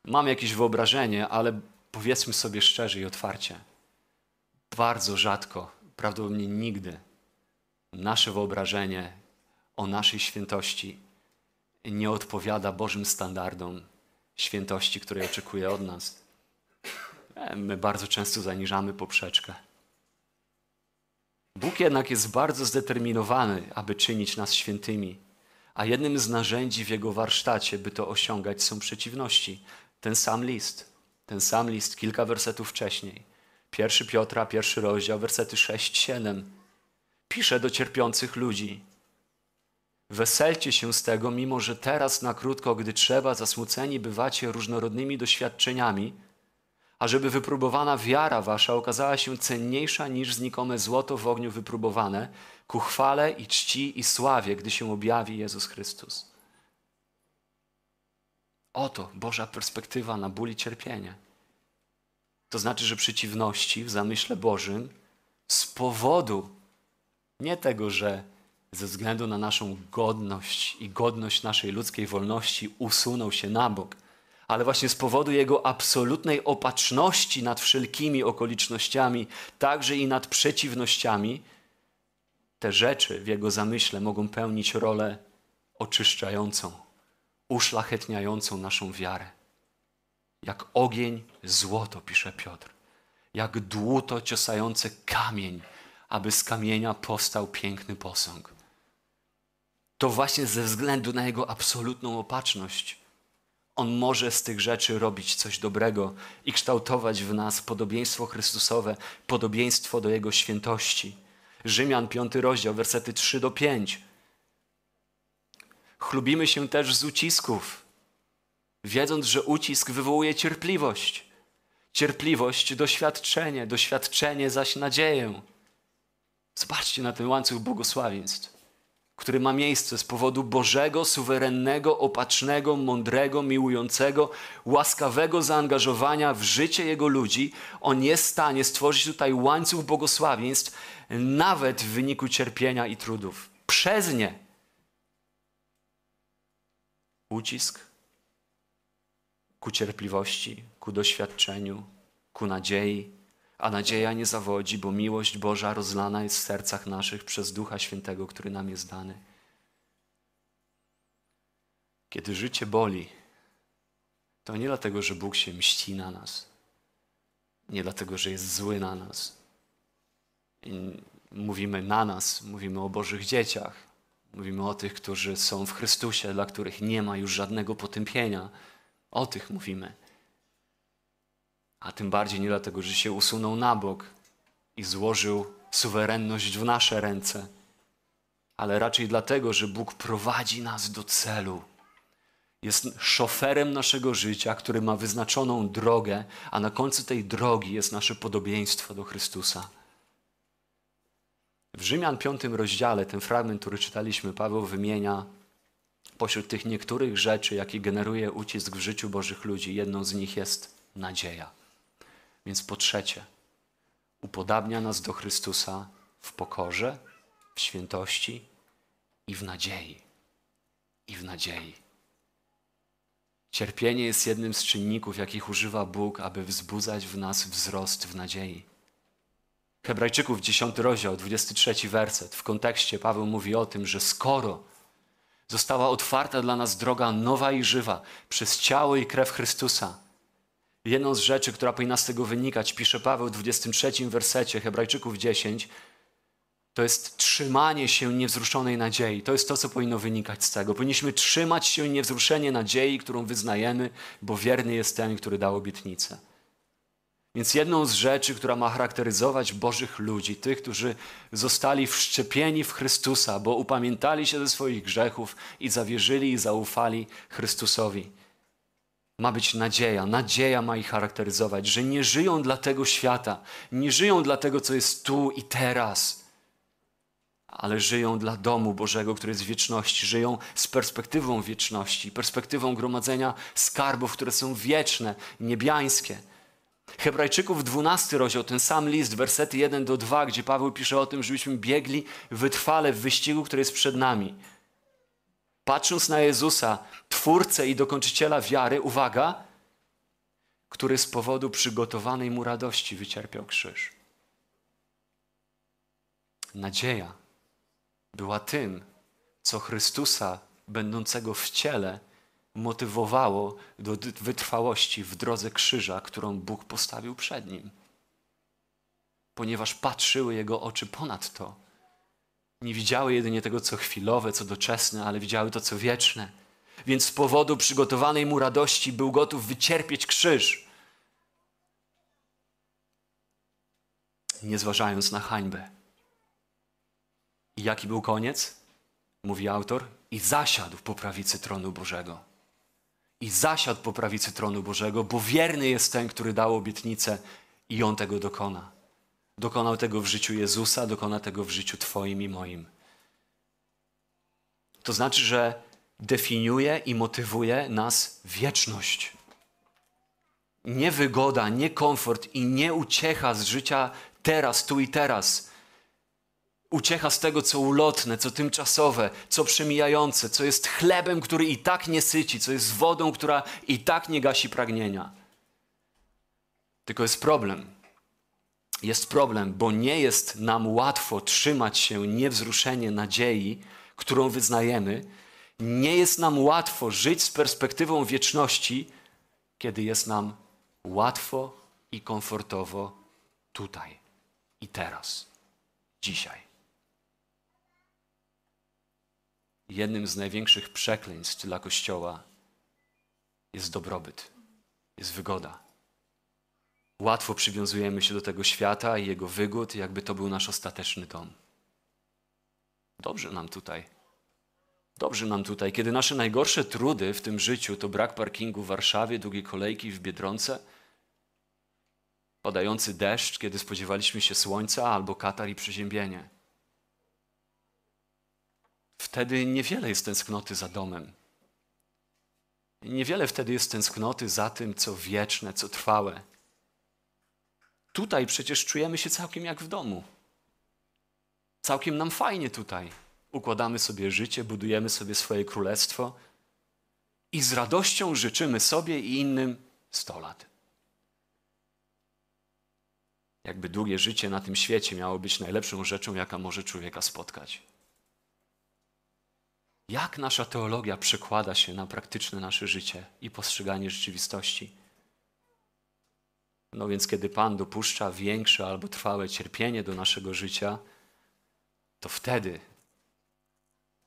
Mam jakieś wyobrażenie, ale powiedzmy sobie szczerze i otwarcie. Bardzo rzadko, prawdopodobnie nigdy, nasze wyobrażenie o naszej świętości nie odpowiada Bożym standardom świętości, której oczekuje od nas. E, my bardzo często zaniżamy poprzeczkę. Bóg jednak jest bardzo zdeterminowany, aby czynić nas świętymi, a jednym z narzędzi w jego warsztacie, by to osiągać, są przeciwności. Ten sam list, ten sam list kilka wersetów wcześniej. Pierwszy Piotra, pierwszy rozdział, wersety 6-7. Pisze do cierpiących ludzi, Weselcie się z tego, mimo że teraz na krótko, gdy trzeba, zasmuceni bywacie różnorodnymi doświadczeniami, ażeby wypróbowana wiara wasza okazała się cenniejsza niż znikome złoto w ogniu wypróbowane, ku chwale i czci i sławie, gdy się objawi Jezus Chrystus. Oto Boża perspektywa na ból i cierpienie. To znaczy, że przeciwności w zamyśle Bożym z powodu nie tego, że ze względu na naszą godność i godność naszej ludzkiej wolności usunął się na bok, ale właśnie z powodu jego absolutnej opatrzności nad wszelkimi okolicznościami, także i nad przeciwnościami, te rzeczy w jego zamyśle mogą pełnić rolę oczyszczającą, uszlachetniającą naszą wiarę. Jak ogień złoto, pisze Piotr, jak dłuto ciosające kamień, aby z kamienia powstał piękny posąg to właśnie ze względu na jego absolutną opatrzność on może z tych rzeczy robić coś dobrego i kształtować w nas podobieństwo Chrystusowe, podobieństwo do Jego świętości. Rzymian 5 rozdział, wersety 3 do 5. Chlubimy się też z ucisków, wiedząc, że ucisk wywołuje cierpliwość. Cierpliwość doświadczenie, doświadczenie zaś nadzieję. Zobaczcie na ten łańcuch błogosławieństw który ma miejsce z powodu Bożego, suwerennego, opatrznego, mądrego, miłującego, łaskawego zaangażowania w życie Jego ludzi, On jest w stanie stworzyć tutaj łańcuch błogosławieństw, nawet w wyniku cierpienia i trudów. Przez nie ucisk ku cierpliwości, ku doświadczeniu, ku nadziei a nadzieja nie zawodzi, bo miłość Boża rozlana jest w sercach naszych przez Ducha Świętego, który nam jest dany. Kiedy życie boli, to nie dlatego, że Bóg się mści na nas, nie dlatego, że jest zły na nas. I mówimy na nas, mówimy o Bożych dzieciach, mówimy o tych, którzy są w Chrystusie, dla których nie ma już żadnego potępienia. O tych mówimy a tym bardziej nie dlatego, że się usunął na bok i złożył suwerenność w nasze ręce, ale raczej dlatego, że Bóg prowadzi nas do celu. Jest szoferem naszego życia, który ma wyznaczoną drogę, a na końcu tej drogi jest nasze podobieństwo do Chrystusa. W Rzymian 5 rozdziale, ten fragment, który czytaliśmy, Paweł wymienia pośród tych niektórych rzeczy, jakie generuje ucisk w życiu Bożych ludzi, jedną z nich jest nadzieja. Więc po trzecie, upodabnia nas do Chrystusa w pokorze, w świętości i w nadziei. I w nadziei. Cierpienie jest jednym z czynników, jakich używa Bóg, aby wzbudzać w nas wzrost w nadziei. Hebrajczyków 10 rozdział, 23 werset. W kontekście Paweł mówi o tym, że skoro została otwarta dla nas droga nowa i żywa przez ciało i krew Chrystusa, Jedną z rzeczy, która powinna z tego wynikać, pisze Paweł w 23 wersecie Hebrajczyków 10, to jest trzymanie się niewzruszonej nadziei. To jest to, co powinno wynikać z tego. Powinniśmy trzymać się niewzruszenie nadziei, którą wyznajemy, bo wierny jest ten, który dał obietnicę. Więc jedną z rzeczy, która ma charakteryzować Bożych ludzi, tych, którzy zostali wszczepieni w Chrystusa, bo upamiętali się ze swoich grzechów i zawierzyli i zaufali Chrystusowi ma być nadzieja. Nadzieja ma ich charakteryzować, że nie żyją dla tego świata, nie żyją dla tego, co jest tu i teraz, ale żyją dla domu Bożego, który jest w wieczności, żyją z perspektywą wieczności, perspektywą gromadzenia skarbów, które są wieczne, niebiańskie. Hebrajczyków 12 rozdział, ten sam list, wersety 1 do 2, gdzie Paweł pisze o tym, żebyśmy biegli wytrwale w wyścigu, który jest przed nami patrząc na Jezusa, twórcę i dokończyciela wiary, uwaga, który z powodu przygotowanej mu radości wycierpiał krzyż. Nadzieja była tym, co Chrystusa, będącego w ciele, motywowało do wytrwałości w drodze krzyża, którą Bóg postawił przed nim. Ponieważ patrzyły jego oczy ponad to, nie widziały jedynie tego, co chwilowe, co doczesne, ale widziały to, co wieczne. Więc z powodu przygotowanej mu radości był gotów wycierpieć krzyż. Nie zważając na hańbę. I jaki był koniec? Mówi autor. I zasiadł po prawicy tronu Bożego i zasiadł po prawicy tronu Bożego, bo wierny jest ten, który dał obietnicę i on tego dokona. Dokonał tego w życiu Jezusa, dokona tego w życiu Twoim i moim. To znaczy, że definiuje i motywuje nas wieczność. Nie wygoda, nie komfort i nie uciecha z życia teraz, tu i teraz. Uciecha z tego, co ulotne, co tymczasowe, co przemijające, co jest chlebem, który i tak nie syci, co jest wodą, która i tak nie gasi pragnienia. Tylko jest problem jest problem, bo nie jest nam łatwo trzymać się niewzruszenie nadziei, którą wyznajemy. Nie jest nam łatwo żyć z perspektywą wieczności, kiedy jest nam łatwo i komfortowo tutaj i teraz, dzisiaj. Jednym z największych przekleństw dla Kościoła jest dobrobyt, jest wygoda Łatwo przywiązujemy się do tego świata i jego wygód, jakby to był nasz ostateczny dom. Dobrze nam tutaj. Dobrze nam tutaj, kiedy nasze najgorsze trudy w tym życiu to brak parkingu w Warszawie, długie kolejki w Biedronce, padający deszcz, kiedy spodziewaliśmy się słońca, albo katar i przeziębienie. Wtedy niewiele jest tęsknoty za domem. Niewiele wtedy jest tęsknoty za tym, co wieczne, co trwałe. Tutaj przecież czujemy się całkiem jak w domu. Całkiem nam fajnie tutaj. Układamy sobie życie, budujemy sobie swoje królestwo i z radością życzymy sobie i innym 100 lat. Jakby długie życie na tym świecie miało być najlepszą rzeczą, jaka może człowieka spotkać. Jak nasza teologia przekłada się na praktyczne nasze życie i postrzeganie rzeczywistości? No więc, kiedy Pan dopuszcza większe albo trwałe cierpienie do naszego życia, to wtedy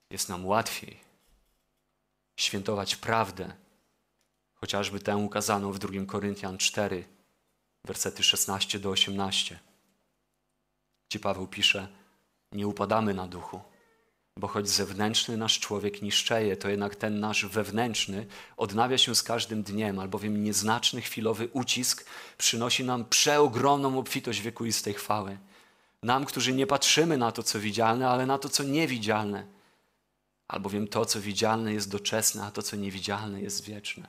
jest nam łatwiej świętować prawdę, chociażby tę ukazaną w 2 Koryntian 4, wersety 16 do 18, gdzie Paweł pisze: Nie upadamy na duchu bo choć zewnętrzny nasz człowiek niszczeje, to jednak ten nasz wewnętrzny odnawia się z każdym dniem, albowiem nieznaczny chwilowy ucisk przynosi nam przeogromną obfitość wiekuistej chwały. Nam, którzy nie patrzymy na to, co widzialne, ale na to, co niewidzialne. Albowiem to, co widzialne jest doczesne, a to, co niewidzialne jest wieczne.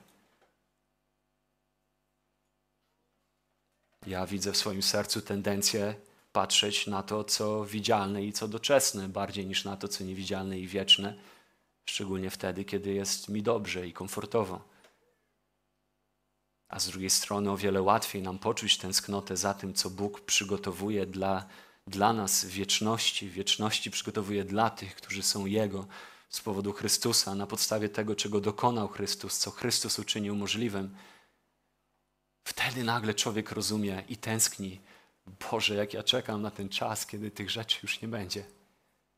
Ja widzę w swoim sercu tendencję patrzeć na to, co widzialne i co doczesne, bardziej niż na to, co niewidzialne i wieczne, szczególnie wtedy, kiedy jest mi dobrze i komfortowo. A z drugiej strony o wiele łatwiej nam poczuć tęsknotę za tym, co Bóg przygotowuje dla, dla nas wieczności, wieczności przygotowuje dla tych, którzy są Jego z powodu Chrystusa, na podstawie tego, czego dokonał Chrystus, co Chrystus uczynił możliwym. Wtedy nagle człowiek rozumie i tęskni Boże, jak ja czekam na ten czas, kiedy tych rzeczy już nie będzie.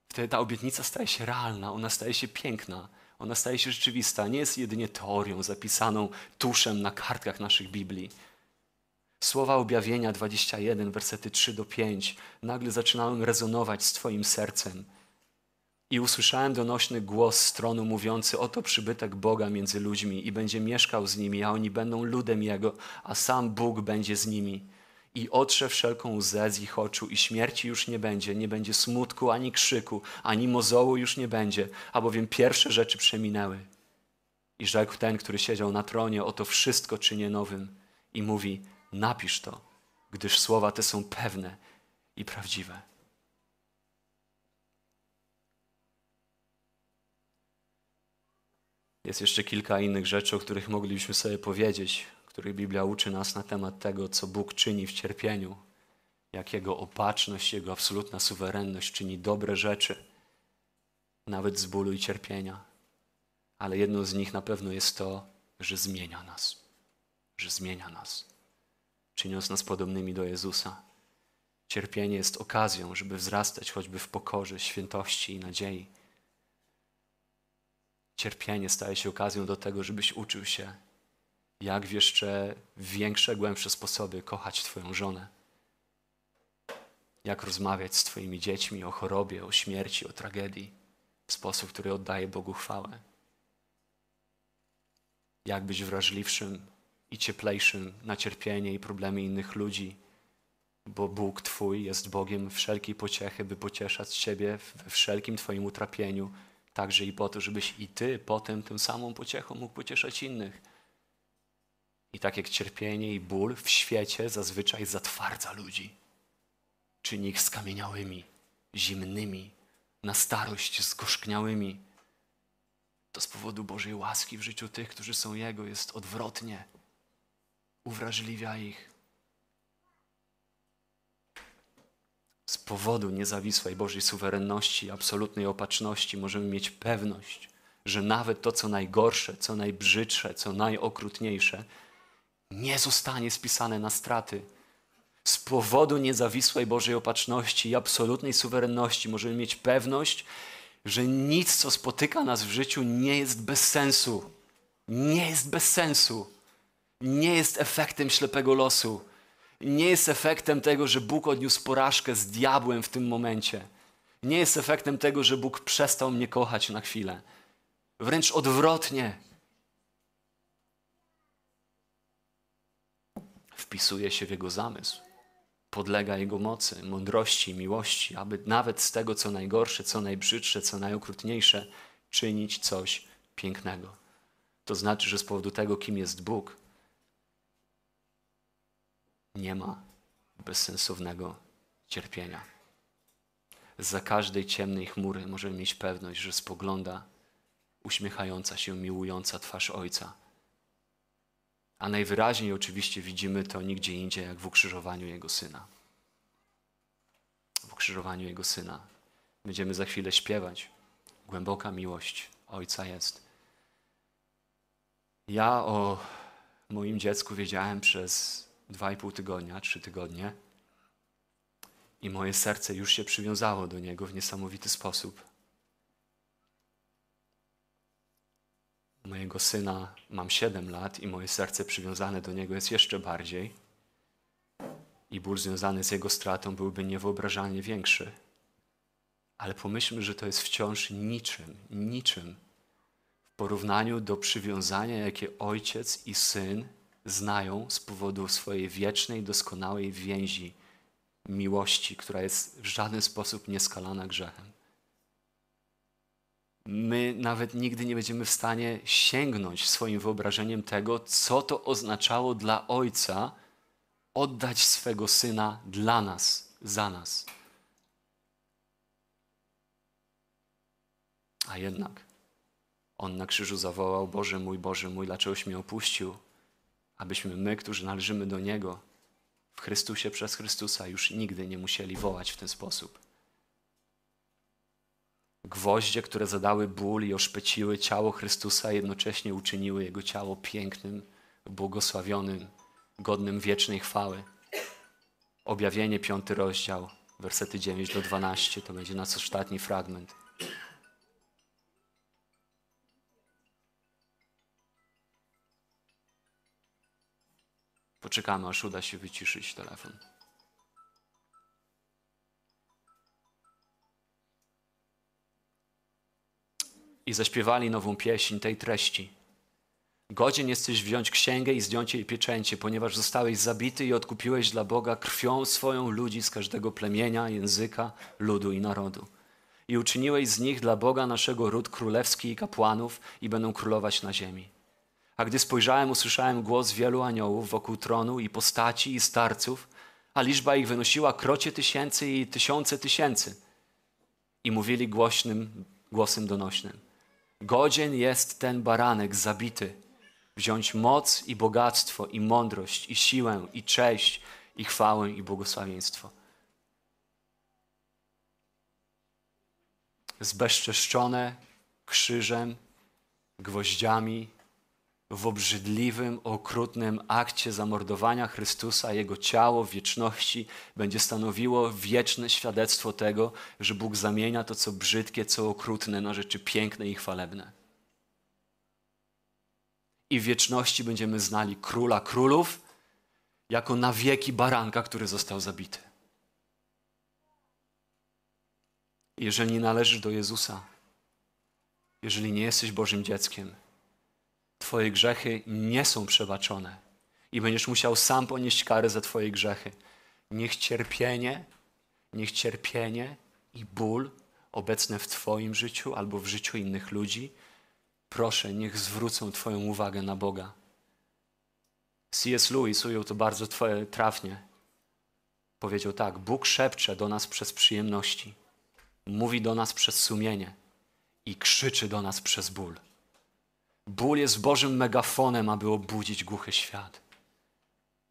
Wtedy ta obietnica staje się realna, ona staje się piękna, ona staje się rzeczywista. Nie jest jedynie teorią zapisaną tuszem na kartkach naszych Biblii. Słowa objawienia 21, wersety 3 do 5 nagle zaczynają rezonować z Twoim sercem. I usłyszałem donośny głos z tronu mówiący: Oto przybytek Boga między ludźmi i będzie mieszkał z nimi, a oni będą ludem Jego, a sam Bóg będzie z nimi i otrze wszelką łzę z ich oczu i śmierci już nie będzie, nie będzie smutku ani krzyku, ani mozołu już nie będzie, albowiem pierwsze rzeczy przeminęły. I rzekł ten, który siedział na tronie, oto wszystko czynię nowym i mówi, napisz to, gdyż słowa te są pewne i prawdziwe. Jest jeszcze kilka innych rzeczy, o których moglibyśmy sobie powiedzieć, której Biblia uczy nas na temat tego, co Bóg czyni w cierpieniu, jak Jego opatrzność, Jego absolutna suwerenność czyni dobre rzeczy, nawet z bólu i cierpienia. Ale jedną z nich na pewno jest to, że zmienia nas, że zmienia nas, czyniąc nas podobnymi do Jezusa. Cierpienie jest okazją, żeby wzrastać choćby w pokorze, świętości i nadziei. Cierpienie staje się okazją do tego, żebyś uczył się jak w jeszcze większe, głębsze sposoby kochać Twoją żonę. Jak rozmawiać z Twoimi dziećmi o chorobie, o śmierci, o tragedii w sposób, który oddaje Bogu chwałę. Jak być wrażliwszym i cieplejszym na cierpienie i problemy innych ludzi, bo Bóg Twój jest Bogiem wszelkiej pociechy, by pocieszać Ciebie we wszelkim Twoim utrapieniu, także i po to, żebyś i Ty potem tym samą pociechą mógł pocieszać innych i tak jak cierpienie i ból w świecie zazwyczaj zatwardza ludzi, czyni ich skamieniałymi, zimnymi, na starość zgorzkniałymi, to z powodu Bożej łaski w życiu tych, którzy są Jego, jest odwrotnie. Uwrażliwia ich. Z powodu niezawisłej Bożej suwerenności, absolutnej opatrzności możemy mieć pewność, że nawet to, co najgorsze, co najbrzydsze, co najokrutniejsze, nie zostanie spisane na straty. Z powodu niezawisłej Bożej opatrzności i absolutnej suwerenności możemy mieć pewność, że nic, co spotyka nas w życiu, nie jest bez sensu. Nie jest bez sensu. Nie jest efektem ślepego losu. Nie jest efektem tego, że Bóg odniósł porażkę z diabłem w tym momencie. Nie jest efektem tego, że Bóg przestał mnie kochać na chwilę. Wręcz odwrotnie. wpisuje się w Jego zamysł, podlega Jego mocy, mądrości, miłości, aby nawet z tego, co najgorsze, co najbrzydsze, co najokrutniejsze, czynić coś pięknego. To znaczy, że z powodu tego, kim jest Bóg, nie ma bezsensownego cierpienia. Za każdej ciemnej chmury możemy mieć pewność, że spogląda uśmiechająca się, miłująca twarz Ojca a najwyraźniej oczywiście widzimy to nigdzie indziej jak w ukrzyżowaniu Jego Syna. W ukrzyżowaniu Jego Syna. Będziemy za chwilę śpiewać. Głęboka miłość Ojca jest. Ja o moim dziecku wiedziałem przez dwa i pół tygodnia, trzy tygodnie i moje serce już się przywiązało do niego w niesamowity sposób. mojego syna mam 7 lat i moje serce przywiązane do niego jest jeszcze bardziej. I ból związany z jego stratą byłby niewyobrażalnie większy. Ale pomyślmy, że to jest wciąż niczym, niczym w porównaniu do przywiązania, jakie ojciec i syn znają z powodu swojej wiecznej, doskonałej więzi, miłości, która jest w żaden sposób nieskalana grzechem my nawet nigdy nie będziemy w stanie sięgnąć swoim wyobrażeniem tego, co to oznaczało dla Ojca oddać swego Syna dla nas, za nas. A jednak On na krzyżu zawołał: Boże mój, Boże mój, dlaczegoś mnie opuścił? Abyśmy my, którzy należymy do Niego, w Chrystusie przez Chrystusa już nigdy nie musieli wołać w ten sposób. Gwoździe, które zadały ból i oszpeciły ciało Chrystusa, jednocześnie uczyniły jego ciało pięknym, błogosławionym, godnym wiecznej chwały. Objawienie, piąty rozdział, wersety 9 do 12, to będzie nasz ostatni fragment. Poczekamy, aż uda się wyciszyć telefon. i zaśpiewali nową pieśń tej treści. Godzien jesteś wziąć księgę i zdjąć jej pieczęcie, ponieważ zostałeś zabity i odkupiłeś dla Boga krwią swoją ludzi z każdego plemienia, języka, ludu i narodu. I uczyniłeś z nich dla Boga naszego ród królewski i kapłanów i będą królować na ziemi. A gdy spojrzałem, usłyszałem głos wielu aniołów wokół tronu i postaci i starców, a liczba ich wynosiła krocie tysięcy i tysiące tysięcy. I mówili głośnym głosem donośnym. Godzien jest ten baranek zabity, wziąć moc i bogactwo, i mądrość, i siłę, i cześć, i chwałę, i błogosławieństwo. Zbezczeszczone krzyżem, gwoździami, w obrzydliwym, okrutnym akcie zamordowania Chrystusa, jego ciało w wieczności będzie stanowiło wieczne świadectwo tego, że Bóg zamienia to, co brzydkie, co okrutne, na rzeczy piękne i chwalebne. I w wieczności będziemy znali króla królów jako na wieki baranka, który został zabity. Jeżeli nie należysz do Jezusa, jeżeli nie jesteś Bożym dzieckiem, Twoje grzechy nie są przebaczone i będziesz musiał sam ponieść karę za Twoje grzechy. Niech cierpienie, niech cierpienie i ból obecne w Twoim życiu albo w życiu innych ludzi, proszę, niech zwrócą Twoją uwagę na Boga. C.S. Lewis ujął to bardzo trafnie. Powiedział tak: Bóg szepcze do nas przez przyjemności, mówi do nas przez sumienie i krzyczy do nas przez ból. Ból jest Bożym megafonem, aby obudzić głuchy świat.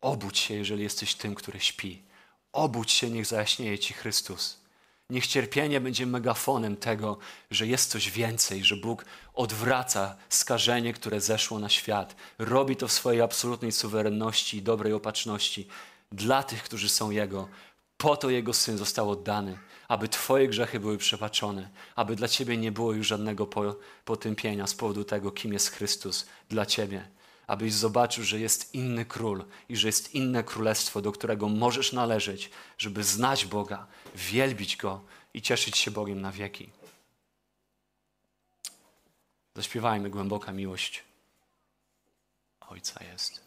Obudź się, jeżeli jesteś tym, który śpi. Obudź się, niech zajaśnieje Ci Chrystus. Niech cierpienie będzie megafonem tego, że jest coś więcej, że Bóg odwraca skażenie, które zeszło na świat. Robi to w swojej absolutnej suwerenności i dobrej opatrzności dla tych, którzy są Jego. Po to Jego Syn został oddany aby Twoje grzechy były przebaczone, aby dla Ciebie nie było już żadnego potępienia z powodu tego, kim jest Chrystus dla Ciebie. Abyś zobaczył, że jest inny król i że jest inne królestwo, do którego możesz należeć, żeby znać Boga, wielbić Go i cieszyć się Bogiem na wieki. Zaśpiewajmy głęboka miłość Ojca jest.